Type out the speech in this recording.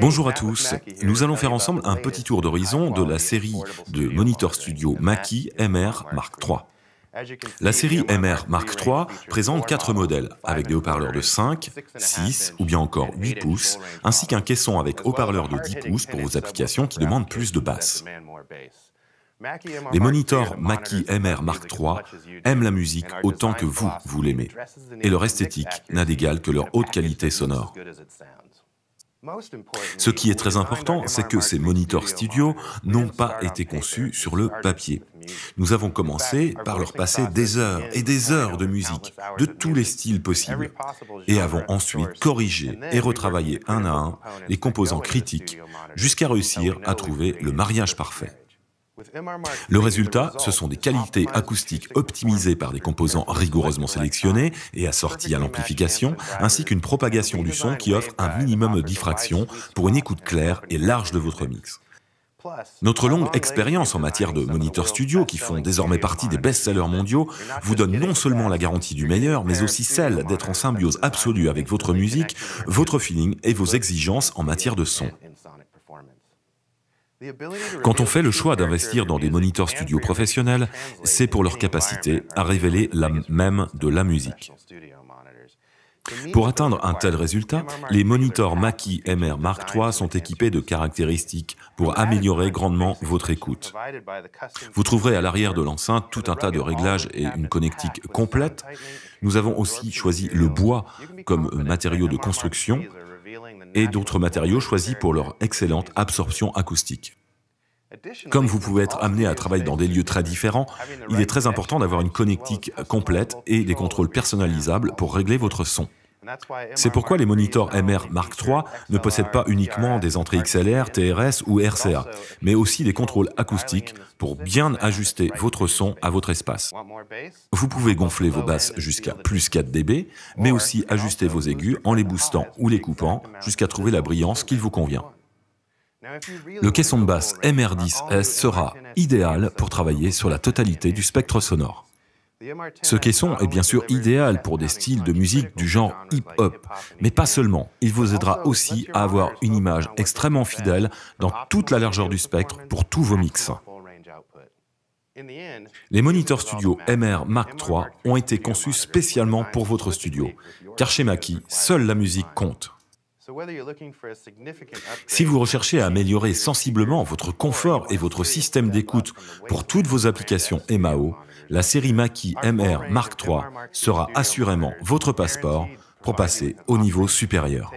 Bonjour à tous. Nous allons faire ensemble un petit tour d'horizon de la série de Monitor Studio Mackie MR Mark III. La série MR Mark III présente quatre modèles, avec des haut-parleurs de 5, 6 ou bien encore 8 pouces, ainsi qu'un caisson avec haut parleurs de 10 pouces pour vos applications qui demandent plus de basses. Les moniteurs Mackie MR Mark III aiment la musique autant que vous, vous l'aimez, et leur esthétique n'a d'égal que leur haute qualité sonore. Ce qui est très important, c'est que ces monitors studio n'ont pas été conçus sur le papier. Nous avons commencé par leur passer des heures et des heures de musique, de tous les styles possibles, et avons ensuite corrigé et retravaillé un à un les composants critiques jusqu'à réussir à trouver le mariage parfait. Le résultat, ce sont des qualités acoustiques optimisées par des composants rigoureusement sélectionnés et assortis à l'amplification, ainsi qu'une propagation du son qui offre un minimum de diffraction pour une écoute claire et large de votre mix. Notre longue expérience en matière de moniteurs studio, qui font désormais partie des best-sellers mondiaux, vous donne non seulement la garantie du meilleur, mais aussi celle d'être en symbiose absolue avec votre musique, votre feeling et vos exigences en matière de son. Quand on fait le choix d'investir dans des moniteurs studio professionnels, c'est pour leur capacité à révéler la même de la musique. Pour atteindre un tel résultat, les moniteurs Mackie MR Mark III sont équipés de caractéristiques pour améliorer grandement votre écoute. Vous trouverez à l'arrière de l'enceinte tout un tas de réglages et une connectique complète. Nous avons aussi choisi le bois comme matériau de construction et d'autres matériaux choisis pour leur excellente absorption acoustique. Comme vous pouvez être amené à travailler dans des lieux très différents, il est très important d'avoir une connectique complète et des contrôles personnalisables pour régler votre son. C'est pourquoi les moniteurs MR Mark III ne possèdent pas uniquement des entrées XLR, TRS ou RCA, mais aussi des contrôles acoustiques pour bien ajuster votre son à votre espace. Vous pouvez gonfler vos basses jusqu'à plus 4 dB, mais aussi ajuster vos aigus en les boostant ou les coupant jusqu'à trouver la brillance qu'il vous convient. Le caisson de basse MR10S sera idéal pour travailler sur la totalité du spectre sonore. Ce caisson est bien sûr idéal pour des styles de musique du genre hip-hop, mais pas seulement. Il vous aidera aussi à avoir une image extrêmement fidèle dans toute la largeur du spectre pour tous vos mix. Les moniteurs studio MR Mark III ont été conçus spécialement pour votre studio, car chez Mackie, seule la musique compte. Si vous recherchez à améliorer sensiblement votre confort et votre système d'écoute pour toutes vos applications MAO, la série Maki MR Mark III sera assurément votre passeport pour passer au niveau supérieur.